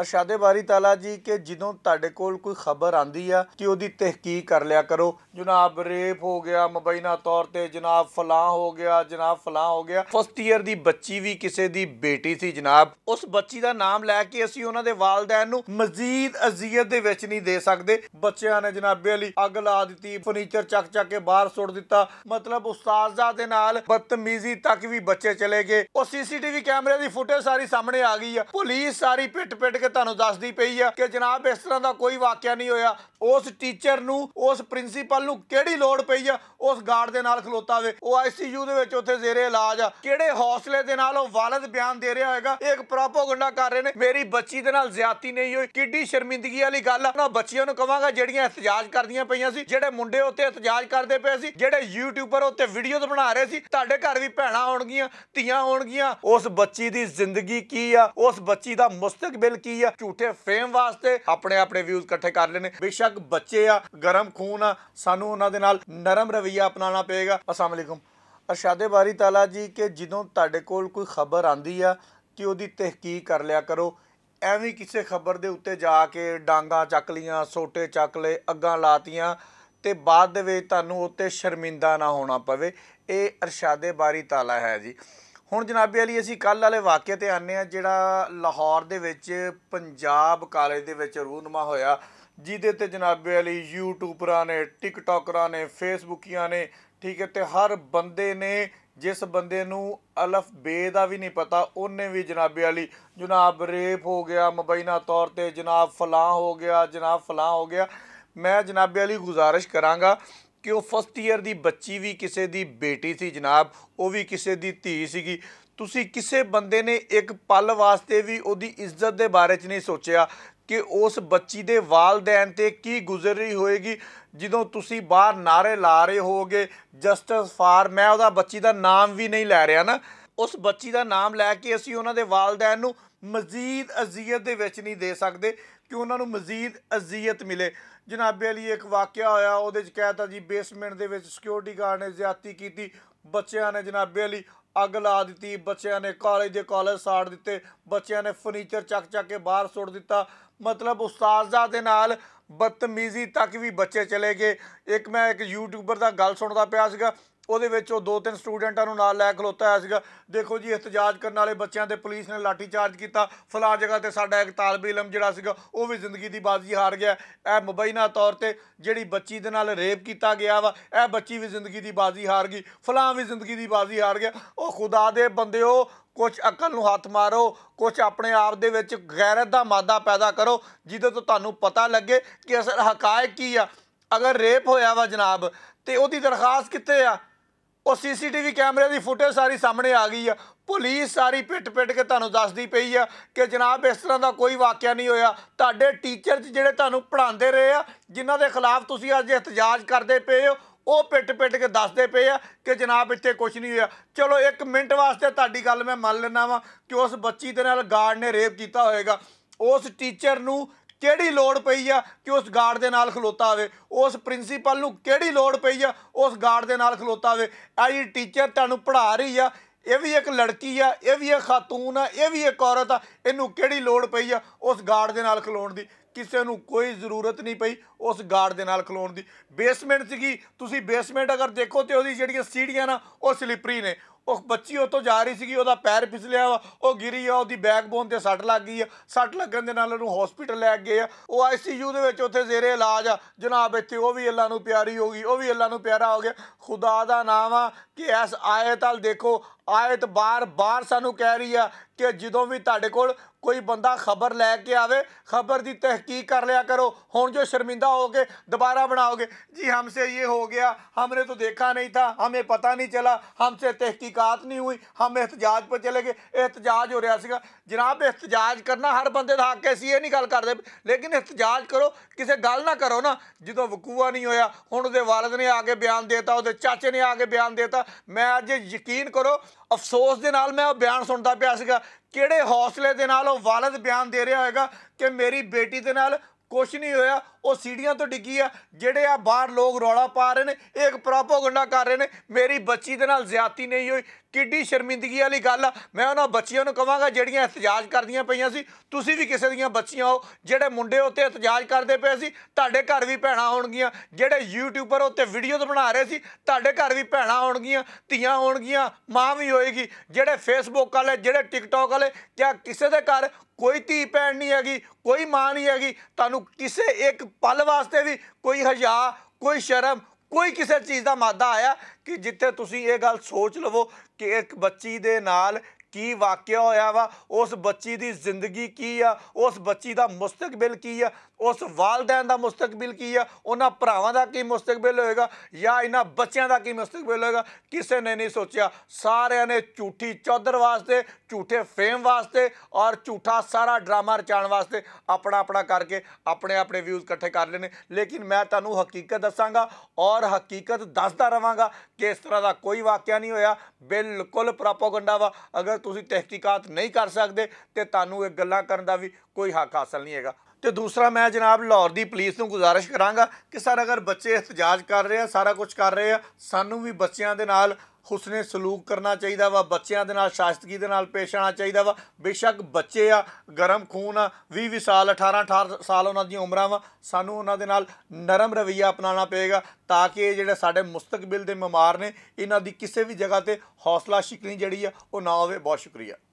ਅਰਸ਼ਾਦੇ ਬਾਰੀ ਤਾਲਾ ਜੀ ਕਿ ਜਦੋਂ ਤੁਹਾਡੇ ਕੋਲ ਕੋਈ ਖਬਰ ਆਂਦੀ ਆ ਕਿ ਉਹਦੀ ਤਹਿਕੀਕ ਕਰ ਲਿਆ ਕਰੋ ਜਨਾਬ ਰੇਪ ਹੋ ਗਿਆ ਮਬੈਨਾ ਤੌਰ ਤੇ ਜਨਾਬ ਫਲਾਂ ਹੋ ਗਿਆ ਜਨਾਬ ਫਲਾਂ ਹੋ ਗਿਆ ਫਸਟ ਈਅਰ ਦੀ ਬੱਚੀ ਵੀ ਕਿਸੇ ਦੀ ਬੇਟੀ ਸੀ ਜਨਾਬ ਉਸ ਬੱਚੀ ਦਾ ਨਾਮ ਲੈ ਕੇ ਅਸੀਂ ਉਹਨਾਂ ਦੇ ਵਾਲਦੈਨ ਨੂੰ ਮਜ਼ੀਦ ਅਜ਼ੀਅਤ ਦੇ ਵਿੱਚ ਨਹੀਂ ਦੇ ਸਕਦੇ ਬੱਚਿਆਂ ਨੇ ਜਨਾਬੇ ਅਲੀ ਅੱਗ ਲਾ ਦਿੱਤੀ ਫਰਨੀਚਰ ਚੱਕ ਚੱਕ ਕੇ ਬਾਹਰ ਸੁੱਟ ਦਿੱਤਾ ਮਤਲਬ ਉਸਤਾਜ਼ਾ ਦੇ ਨਾਲ ਬਦਤਮੀਜ਼ੀ ਤੱਕ ਵੀ ਬੱਚੇ ਚਲੇ ਗਏ ਉਹ ਸੀਸੀਟੀਵੀ ਕੈਮਰੇ ਦੀ ਫੁਟੇਜ ਸਾਰੀ ਸਾਹਮਣੇ ਆ ਗਈ ਆ ਪੁਲਿਸ ਸਾਰੀ ਪਿੱਟ ਪਿੱਟ ਕੇ ਕੇ ਤੁਹਾਨੂੰ ਦੱਸਦੀ ਪਈ ਆ ਕਿ ਜਨਾਬ ਇਸ ਤਰ੍ਹਾਂ ਦਾ ਕੋਈ ਵਾਕਿਆ ਨਹੀਂ ਹੋਇਆ ਉਸ ਟੀਚਰ ਨੂੰ ਉਸ ਪ੍ਰਿੰਸੀਪਲ ਨੂੰ ਕਿਹੜੀ ਲੋੜ ਪਈ ਆ ਉਸ ਗਾਰਡ ਦੇ ਨਾਲ ਖਲੋਤਾ ਹੋਵੇ ਉਹ ਆਈਸੀਯੂ ਦੇ ਵਿੱਚ ਉੱਥੇ ਜ਼ੇਰੇ ਇਲਾਜ ਆ ਕਿਹੜੇ ਹੌਸਲੇ ਦੇ ਨਾਲ ਉਹ ਵਾਲਦ ਬਿਆਨ ਦੇ ਰਿਹਾ ਹੋਏਗਾ ਇੱਕ ਪ੍ਰੋਪਾਗੈਂਡਾ ਕਰ ਰਹੇ ਨੇ ਮੇਰੀ ਬੱਚੀ ਦੇ ਨਾਲ ਜ਼ਿਆਤੀ ਨਹੀਂ ਹੋਈ ਕਿੱਡੀ ਸ਼ਰਮਿੰਦਗੀ ਵਾਲੀ ਗੱਲ ਆ ਨਾ ਬੱਚੀਆਂ ਨੂੰ ਕਵਾਂਗਾ ਜਿਹੜੀਆਂ ਇਤਜਾਜ ਕਰਦੀਆਂ ਪਈਆਂ ਸੀ ਜਿਹੜੇ ਮੁੰਡੇ ਉੱਤੇ ਇਤਜਾਜ ਕਰਦੇ ਪਏ ਸੀ ਜਿਹੜੇ ਯੂਟਿਊਬਰ ਉੱਤੇ ਵੀਡੀਓਜ਼ ਬਣਾ ਰਹੇ ਸੀ ਤੁਹਾਡੇ ਘਰ ਵੀ ਭੈਣਾ ਆਉਣਗੀਆਂ ਧੀਆਂ ਆਉਣਗੀਆਂ ਉਸ ਬੱਚੀ ਦੀ ਜ਼ਿੰਦਗੀ ਕੀ ਆ ਉਸ ਬੱਚੀ ਦਾ ਮੁਸਤਕਬਲ ਕੀ ਕੀਤੀ ਆ ਝੂਠੇ ਫੇਮ ਵਾਸਤੇ ਆਪਣੇ ਆਪਣੇ ਵਿਊਜ਼ ਇਕੱਠੇ ਕਰ ਲੈਣੇ ਬੇਸ਼ੱਕ ਬੱਚੇ ਆ ਗਰਮ ਖੂਨ ਆ ਸਾਨੂੰ ਉਹਨਾਂ ਦੇ ਨਾਲ ਨਰਮ ਰਵਈਆ ਅਪਣਾਉਣਾ ਪਏਗਾ ਅਸਲਾਮ ਅਲੈਕੁਮ ਅਰਸ਼ਾਦੇ ਬਾਰੀ ਤਾਲਾ ਜੀ ਕਿ ਜਦੋਂ ਤੁਹਾਡੇ ਕੋਲ ਕੋਈ ਖਬਰ ਆਂਦੀ ਆ ਤੇ ਉਹਦੀ ਤਹਿਕੀਕ ਕਰ ਲਿਆ ਕਰੋ ਐਵੇਂ ਕਿਸੇ ਖਬਰ ਦੇ ਉੱਤੇ ਜਾ ਕੇ ਡਾਂਗਾ ਚੱਕ ਲੀਆਂ ਸੋਟੇ ਚੱਕ ਲਏ ਅੱਗਾਂ ਲਾਤੀਆਂ ਤੇ ਬਾਅਦ ਦੇ ਵਿੱਚ ਤੁਹਾਨੂੰ ਉੱਤੇ ਸ਼ਰਮਿੰਦਾ ਨਾ ਹੋਣਾ ਪਵੇ ਇਹ ਅਰਸ਼ਾਦੇ ਬਾਰੀ ਤਾਲਾ ਹੈ ਜੀ ਹੁਣ ਜਨਾਬੇ ਅਲੀ ਅਸੀਂ ਕੱਲ ਵਾਲੇ ਵਾਕਿਆ ਤੇ ਆਨੇ ਆ ਜਿਹੜਾ ਲਾਹੌਰ ਦੇ ਵਿੱਚ ਪੰਜਾਬ ਕਾਲਜ ਦੇ ਵਿੱਚ ਰੂਨਮਾ ਹੋਇਆ ਜਿਹਦੇ ਤੇ ਜਨਾਬੇ ਅਲੀ ਯੂਟਿਊਬਰਾਂ ਨੇ ਟਿਕਟੌਕਰਾਂ ਨੇ ਫੇਸਬੁੱਕੀਆਂ ਨੇ ਠੀਕ ਹੈ ਤੇ ਹਰ ਬੰਦੇ ਨੇ ਜਿਸ ਬੰਦੇ ਨੂੰ ਅਲਫ ਬੇ ਦਾ ਵੀ ਨਹੀਂ ਪਤਾ ਉਹਨੇ ਵੀ ਜਨਾਬੇ ਅਲੀ ਜਨਾਬ ਰੇਪ ਹੋ ਗਿਆ ਮਬੈਨਾ ਤੌਰ ਤੇ ਜਨਾਬ ਫਲਾਹ ਹੋ ਗਿਆ ਜਨਾਬ ਫਲਾਹ ਹੋ ਗਿਆ ਮੈਂ ਜਨਾਬੇ ਅਲੀ ਗੁਜ਼ਾਰਿਸ਼ ਕਰਾਂਗਾ ਕਿ ਉਹ ਫਸਟ ਈਅਰ ਦੀ ਬੱਚੀ ਵੀ ਕਿਸੇ ਦੀ ਬੇਟੀ ਸੀ ਜਨਾਬ ਉਹ ਵੀ ਕਿਸੇ ਦੀ ਧੀ ਸੀਗੀ ਤੁਸੀਂ ਕਿਸੇ ਬੰਦੇ ਨੇ ਇੱਕ ਪਲ ਵਾਸਤੇ ਵੀ ਉਹਦੀ ਇੱਜ਼ਤ ਦੇ ਬਾਰੇ 'ਚ ਨਹੀਂ ਸੋਚਿਆ ਕਿ ਉਸ ਬੱਚੀ ਦੇ ਵਾਲਦੈਨ ਤੇ ਕੀ ਗੁਜ਼ਰ ਰਹੀ ਹੋਏਗੀ ਜਦੋਂ ਤੁਸੀਂ ਬਾਹਰ ਨਾਰੇ ਲਾ ਰਹੇ ਹੋਗੇ ਜਸਟਿਸ ਫਾਰ ਮੈਂ ਉਹਦਾ ਬੱਚੀ ਦਾ ਨਾਮ ਵੀ ਨਹੀਂ ਲੈ ਰਿਹਾ ਨਾ ਉਸ ਬੱਚੀ ਦਾ ਨਾਮ ਲੈ ਕੇ ਅਸੀਂ ਉਹਨਾਂ ਦੇ ਵਾਲਦੈਨ ਨੂੰ ਮਜ਼ੀਦ ਅਜ਼ੀਅਤ ਦੇ ਵਿੱਚ ਨਹੀਂ ਦੇ ਸਕਦੇ ਕਿ ਉਹਨਾਂ ਨੂੰ ਮਜ਼ੀਦ ਅਜ਼ੀਅਤ ਮਿਲੇ ਜਨਾਬੇ ਅਲੀ ਇੱਕ ਵਾਕਿਆ ਹੋਇਆ ਉਹਦੇ 'ਚ ਕਹਿਤਾ ਜੀ ਬੇਸਮੈਂਟ ਦੇ ਵਿੱਚ ਸਿਕਿਉਰਿਟੀ ਗਾਰਡ ਨੇ ਜ਼ਿਆਤੀ ਕੀਤੀ ਬੱਚਿਆਂ ਨੇ ਜਨਾਬੇ ਅਲੀ ਅੱਗ ਲਾ ਦਿੱਤੀ ਬੱਚਿਆਂ ਨੇ ਕਾਲਜ ਦੇ ਕਾਲਜ ਸਾੜ ਦਿੱਤੇ ਬੱਚਿਆਂ ਨੇ ਫਰਨੀਚਰ ਚੱਕ ਚੱਕ ਕੇ ਬਾਹਰ ਸੁੱਟ ਦਿੱਤਾ ਮਤਲਬ ਉਸਤਾਜ਼ਾ ਦੇ ਨਾਲ ਬਦਤਮੀਜ਼ੀ ਤੱਕ ਵੀ ਬੱਚੇ ਚਲੇ ਗਏ ਇੱਕ ਮੈਂ ਇੱਕ ਯੂਟਿਊਬਰ ਦਾ ਗੱਲ ਸੁਣਦਾ ਪਿਆ ਸੀਗਾ ਉਹਦੇ ਵਿੱਚ ਉਹ ਦੋ ਤਿੰਨ ਸਟੂਡੈਂਟਾਂ ਨੂੰ ਨਾਲ ਲੈ ਖਲੋਤਾ ਹੋਇਆ ਸੀਗਾ ਦੇਖੋ ਜੀ ਇਤਜਾਜ ਕਰਨ ਵਾਲੇ ਬੱਚਿਆਂ ਤੇ ਪੁਲਿਸ ਨੇ ਲਾਠੀ ਚਾਰਜ ਕੀਤਾ ਫਲਾ ਜਗ੍ਹਾ ਤੇ ਸਾਡਾ ਇੱਕ ਤਾਲਬ ਇਲਮ ਜਿਹੜਾ ਸੀਗਾ ਉਹ ਵੀ ਜ਼ਿੰਦਗੀ ਦੀ ਬਾਜ਼ੀ ਹਾਰ ਗਿਆ ਇਹ ਮੁਬੈਨਾ ਤੌਰ ਤੇ ਜਿਹੜੀ ਬੱਚੀ ਦੇ ਨਾਲ ਰੇਪ ਕੀਤਾ ਗਿਆ ਵਾ ਇਹ ਬੱਚੀ ਵੀ ਜ਼ਿੰਦਗੀ ਦੀ ਬਾਜ਼ੀ ਹਾਰ ਗਈ ਫਲਾਂ ਵੀ ਜ਼ਿੰਦਗੀ ਦੀ ਬਾਜ਼ੀ ਹਾਰ ਗਿਆ ਉਹ ਖੁਦਾ ਦੇ ਬੰਦਿਓ ਕੁਝ ਅਕਲ ਨੂੰ ਹੱਥ ਮਾਰੋ ਕੁਝ ਆਪਣੇ ਆਪ ਦੇ ਵਿੱਚ ਗੈਰਤ ਦਾ ਮਾਦਾ ਪੈਦਾ ਕਰੋ ਜਿੱਦੋਂ ਤੋਂ ਤੁਹਾਨੂੰ ਪਤਾ ਲੱਗੇ ਕਿ ਅਸਲ ਹਕਾਇਕ ਕੀ ਆ ਅਗਰ ਰੇਪ ਹੋਇਆ ਵਾ ਜਨਾਬ ਤੇ ਉਹਦੀ ਦਰਖਾਸਤ ਕਿੱਥੇ ਆ ਉਹ ਸੀਸੀਟੀਵੀ ਕੈਮਰੇ ਦੀ ਫੁਟੇਜ ਸਾਰੀ ਸਾਹਮਣੇ ਆ ਗਈ ਆ ਪੁਲਿਸ ਸਾਰੀ ਪਿੱਟ-ਪਿੱਟ ਕੇ ਤੁਹਾਨੂੰ ਦੱਸਦੀ ਪਈ ਆ ਕਿ ਜਨਾਬ ਇਸ ਤਰ੍ਹਾਂ ਦਾ ਕੋਈ ਵਾਕਿਆ ਨਹੀਂ ਹੋਇਆ ਤੁਹਾਡੇ ਟੀਚਰ ਜਿਹੜੇ ਤੁਹਾਨੂੰ ਪੜ੍ਹਾਉਂਦੇ ਰਹੇ ਆ ਜਿਨ੍ਹਾਂ ਦੇ ਖਿਲਾਫ ਤੁਸੀਂ ਅੱਜ ਇਤਜਾਜ ਕਰਦੇ ਪਏ ਹੋ ਉਹ ਪਿੱਟ-ਪਿੱਟ ਕੇ ਦੱਸਦੇ ਪਏ ਆ ਕਿ ਜਨਾਬ ਇੱਥੇ ਕੁਝ ਨਹੀਂ ਹੋਇਆ ਚਲੋ ਇੱਕ ਮਿੰਟ ਵਾਸਤੇ ਤੁਹਾਡੀ ਗੱਲ ਮੈਂ ਮੰਨ ਲੈਣਾ ਵਾਂ ਕਿ ਉਸ ਬੱਚੀ ਦੇ ਨਾਲ ਗਾਰਡ ਨੇ ਰੇਪ ਕੀਤਾ ਹੋਵੇਗਾ ਉਸ ਟੀਚਰ ਨੂੰ ਕਿਹੜੀ ਲੋੜ ਪਈ ਆ ਕਿ ਉਸ ਗਾਰਡ ਦੇ ਨਾਲ ਖਲੋਤਾ ਹੋਵੇ ਉਸ ਪ੍ਰਿੰਸੀਪਲ ਨੂੰ ਕਿਹੜੀ ਲੋੜ ਪਈ ਆ ਉਸ ਗਾਰਡ ਦੇ ਨਾਲ ਖਲੋਤਾ ਹੋਵੇ ਆ ਜੀ ਟੀਚਰ ਤੁਹਾਨੂੰ ਪੜ੍ਹਾ ਰਹੀ ਆ ਇਹ ਵੀ ਇੱਕ ਲੜਕੀ ਆ ਇਹ ਵੀ ਇੱਕ ਖਾਤੂਨ ਆ ਇਹ ਵੀ ਇੱਕ ਔਰਤ ਆ ਇਹਨੂੰ ਕਿਹੜੀ ਲੋੜ ਪਈ ਆ ਉਸ ਗਾਰਡ ਦੇ ਨਾਲ ਖਲੋਣ ਦੀ ਕਿਸੇ ਨੂੰ ਕੋਈ ਜ਼ਰੂਰਤ ਨਹੀਂ ਪਈ ਉਸ ਗਾਰਡ ਦੇ ਨਾਲ ਖਲੋਣ ਦੀ ਬੇਸਮੈਂਟ ਸੀਗੀ ਤੁਸੀਂ ਬੇਸਮੈਂਟ ਅਗਰ ਦੇਖੋ ਤੇ ਉਹਦੀ ਜਿਹੜੀਆਂ ਸੀੜੀਆਂ ਨਾ ਉਹ ਸਲਿਪਰੀ ਨੇ ਉਹ ਬੱਚੀ ਉਤੋਂ ਜਾ ਰਹੀ ਸੀਗੀ ਉਹਦਾ ਪੈਰ ਫਿਸਲਿਆ ਉਹ ਗਿਰੀ ਆ ਉਹਦੀ ਬੈਕਬੋਨ ਤੇ ਸੱਟ ਲੱਗ ਗਈ ਆ ਸੱਟ ਲੱਗਣ ਦੇ ਨਾਲ ਉਹਨੂੰ ਹਸਪੀਟਲ ਲੈ ਗਏ ਆ ਉਹ ਆਈਸੀਯੂ ਦੇ ਵਿੱਚ ਉੱਥੇ ਜ਼ੇਰੇ ਇਲਾਜ ਆ ਜਨਾਬ ਇੱਥੇ ਉਹ ਵੀ ਅੱਲਾ ਨੂੰ ਪਿਆਰੀ ਹੋ ਗਈ ਉਹ ਵੀ ਅੱਲਾ ਨੂੰ ਪਿਆਰਾ ਹੋ ਗਿਆ ਖੁਦਾ ਦਾ ਨਾਮ ਆ ਕਿ ਇਸ ਆਇਤ ਹਾਲ ਦੇਖੋ ਆਇਤ ਬਾਰ-ਬਾਰ ਸਾਨੂੰ ਕਹਿ ਰਹੀ ਆ ਕਿ ਜਦੋਂ ਵੀ ਤੁਹਾਡੇ ਕੋਲ ਕੋਈ ਬੰਦਾ ਖਬਰ ਲੈ ਕੇ ਆਵੇ ਖਬਰ ਦੀ ਤਹਿਕੀਕ ਕਰ ਲਿਆ ਕਰੋ ਹੁਣ ਜੋ ਸ਼ਰਮਿੰਦਾ ਹੋਗੇ ਦੁਬਾਰਾ ਬਣਾਓਗੇ ਜੀ ਹਮਸੇ ਇਹ ਹੋ ਗਿਆ ਹਮਨੇ तो ਦੇਖਾ ਨਹੀਂ ਥਾ ਹਮੇ ਪਤਾ ਨਹੀਂ ਚਲਾ ਹਮਸੇ ਤਹਿਕੀਕਾਤ ਨਹੀਂ ਹੋਈ ਹਮ ਇਤਜਾਜ ਪਰ ਚਲੇ ਗਏ एहतजाज ਹੋ ਰਿਹਾ ਸੀਗਾ ਜਨਾਬ ਇਤਜਾਜ ਕਰਨਾ ਹਰ ਬੰਦੇ ਦਾ ਹੱਕ ਹੈ ਸੀ ਇਹ ਨਹੀਂ ਗੱਲ ਕਰਦੇ ਲੇਕਿਨ ਇਤਜਾਜ ਕਰੋ ਕਿਸੇ ਗੱਲ ਨਾ ਕਰੋ ਨਾ ਜਦੋਂ ਵਕੂਆ ਨਹੀਂ ਹੋਇਆ ਹੁਣ ਉਹਦੇ ਵਾਲਦ ਨੇ ਆ ਕੇ ਬਿਆਨ ਦਿੱਤਾ ਉਹਦੇ ਚਾਚੇ ਨੇ ਆ ਕੇ ਬਿਆਨ ਦਿੱਤਾ ਮੈਂ ਅੱਜ ਯਕੀਨ ਕਰੋ ਅਫਸੋਸ ਦੇ ਨਾਲ ਮੈਂ ਉਹ ਬਿਆਨ ਸੁਣਦਾ ਪਿਆ ਸੀਗਾ ਕਿਹੜੇ ਹੌਸਲੇ ਦੇ ਨਾਲ ਉਹ ਵਾਲਦ ਬਿਆਨ ਦੇ ਰਿਹਾ ਹੋਏਗਾ ਕਿ ਮੇਰੀ ਬੇਟੀ ਦੇ ਨਾਲ ਕੁਛ ਨਹੀਂ ਹੋਇਆ ਉਹ ਸੀੜੀਆਂ ਤੋਂ ਡਿੱਗੀ ਆ ਜਿਹੜੇ ਆ ਬਾਹਰ ਲੋਕ ਰੌਲਾ ਪਾ ਰਹੇ ਨੇ ਇਹ ਇੱਕ ਪ੍ਰੋਪਗੈਂਡਾ ਕਰ ਰਹੇ ਨੇ ਮੇਰੀ ਬੱਚੀ ਦੇ ਨਾਲ ਜ਼ਿਆਤੀ ਨਹੀਂ ਹੋਈ ਕਿੱਡੀ ਸ਼ਰਮਿੰਦਗੀ ਵਾਲੀ ਗੱਲ ਆ ਮੈਂ ਉਹਨਾਂ ਬੱਚੀਆਂ ਨੂੰ ਕਹਾਂਗਾ ਜਿਹੜੀਆਂ ਇਤਜਾਜ ਕਰਦੀਆਂ ਪਈਆਂ ਸੀ ਤੁਸੀਂ ਵੀ ਕਿਸੇ ਦੀਆਂ ਬੱਚੀਆਂ ਹੋ ਜਿਹੜੇ ਮੁੰਡੇ ਉੱਤੇ ਇਤਜਾਜ ਕਰਦੇ ਪਏ ਸੀ ਤੁਹਾਡੇ ਘਰ ਵੀ ਭੈਣਾ ਹੋਣਗੀਆਂ ਜਿਹੜੇ ਯੂਟਿਊਬਰ ਉੱਤੇ ਵੀਡੀਓਜ਼ ਬਣਾ ਰਹੇ ਸੀ ਤੁਹਾਡੇ ਘਰ ਵੀ ਭੈਣਾ ਹੋਣਗੀਆਂ ਧੀਆਂ ਹੋਣਗੀਆਂ ਮਾਂ ਵੀ ਹੋਏਗੀ ਜਿਹੜੇ ਫੇਸਬੁੱਕ ਵਾਲੇ ਜਿਹੜੇ ਟਿਕਟੌਕ ਵਾਲੇ ਜਾਂ ਕਿਸੇ ਦੇ ਘਰ ਕੋਈ ਧੀ ਭੈਣ ਨਹੀਂ ਹੈਗੀ ਕੋਈ ਮਾਂ ਨਹੀਂ ਹੈਗੀ ਤੁਹਾਨੂੰ ਕਿਸੇ ਇੱਕ ਪਲ ਵਾਸਤੇ ਵੀ ਕੋਈ ਹਜਾ ਕੋਈ ਸ਼ਰਮ ਕੋਈ ਕਿਸੇ ਚੀਜ਼ ਦਾ ਮਾਦਾ ਆਇਆ ਕਿ ਜਿੱਥੇ ਤੁਸੀਂ ਇਹ ਗੱਲ ਸੋਚ ਲਵੋ ਕਿ ਇੱਕ ਬੱਚੀ ਦੇ ਨਾਲ ਕੀ ਵਾਕਿਆ ਹੋਇਆ ਵਾ ਉਸ ਬੱਚੀ ਦੀ ਜ਼ਿੰਦਗੀ ਕੀ ਆ ਉਸ ਬੱਚੀ ਦਾ ਮੁਸਤਕਬਲ ਕੀ ਆ ਉਸ ਵਾਲਦਾਂ ਦਾ ਮੁਸਤਕਬਲ ਕੀ ਆ ਉਹਨਾਂ ਭਰਾਵਾਂ ਦਾ ਕੀ ਮੁਸਤਕਬਲ ਹੋਏਗਾ ਜਾਂ ਇਹਨਾਂ ਬੱਚਿਆਂ ਦਾ ਕੀ ਮੁਸਤਕਬਲ ਹੋਏਗਾ ਕਿਸੇ ਨੇ ਨਹੀਂ ਸੋਚਿਆ ਸਾਰਿਆਂ ਨੇ ਝੂਠੀ ਚੌਧਰ ਵਾਸਤੇ ਝੂਠੇ ਫੇਮ ਵਾਸਤੇ ਔਰ ਝੂਠਾ ਸਾਰਾ ਡਰਾਮਾ ਰਚਾਉਣ ਵਾਸਤੇ ਆਪਣਾ ਆਪਣਾ ਕਰਕੇ ਆਪਣੇ ਆਪਣੇ ਵਿਊਜ਼ ਇਕੱਠੇ ਕਰ ਲੈਣੇ ਲੇਕਿਨ ਮੈਂ ਤੁਹਾਨੂੰ ਹਕੀਕਤ ਦੱਸਾਂਗਾ ਔਰ ਹਕੀਕਤ ਦੱਸਦਾ ਰਵਾਂਗਾ ਕਿ ਇਸ ਤਰ੍ਹਾਂ ਦਾ ਕੋਈ ਵਾਕਿਆ ਨਹੀਂ ਹੋਇਆ ਬਿਲਕੁਲ ਪ੍ਰੋਪਾਗੈਂਡਾ ਵਾ ਅਗਰ ਤੁਸੀਂ ਤਹਿਕੀਕਾਤ ਨਹੀਂ ਕਰ ਸਕਦੇ ਤੇ ਤੁਹਾਨੂੰ ਇਹ ਗੱਲਾਂ ਕਰਨ ਦਾ ਵੀ ਕੋਈ ਹੱਕ ਹਾਸਲ ਨਹੀਂ ਹੈਗਾ ਤੇ ਦੂਸਰਾ ਮੈਂ ਜਨਾਬ ਲਾਹੌਰ ਦੀ ਪੁਲਿਸ ਨੂੰ ਗੁਜ਼ਾਰਿਸ਼ ਕਰਾਂਗਾ ਕਿ ਸਰ ਅਗਰ ਬੱਚੇ ਇਤਜਾਜ ਕਰ ਰਹੇ ਆ ਸਾਰਾ ਕੁਝ ਕਰ ਰਹੇ ਆ ਸਾਨੂੰ ਵੀ ਬੱਚਿਆਂ ਦੇ ਨਾਲ ਹੁਸਨੇ ਸਲੂਕ ਕਰਨਾ ਚਾਹੀਦਾ ਵਾ ਬੱਚਿਆਂ ਦੇ ਨਾਲ ਸ਼ਾਸਤਰੀ ਦੇ ਨਾਲ ਪੇਸ਼ ਆਣਾ ਚਾਹੀਦਾ ਵਾ ਬੇਸ਼ੱਕ ਬੱਚੇ ਆ ਗਰਮ ਖੂਨ ਆ 20 20 ਸਾਲ 18 18 ਸਾਲ ਉਹਨਾਂ ਦੀ ਉਮਰਾਂ ਵਾ ਸਾਨੂੰ ਉਹਨਾਂ ਦੇ ਨਾਲ ਨਰਮ ਰਵਈਆ ਅਪਣਾਉਣਾ ਪਏਗਾ ਤਾਂ ਕਿ ਜਿਹੜੇ ਸਾਡੇ ਮੁਸਤਕਬਲ ਦੇ ਮਮਾਰ ਨੇ ਇਹਨਾਂ ਦੀ ਕਿਸੇ ਵੀ ਜਗ੍ਹਾ ਤੇ ਹੌਸਲਾ ਸ਼ਿਕਨੀ ਜਿਹੜੀ ਆ ਉਹ ਨਾ ਹੋਵੇ ਬਹੁਤ ਸ਼ੁਕਰੀਆ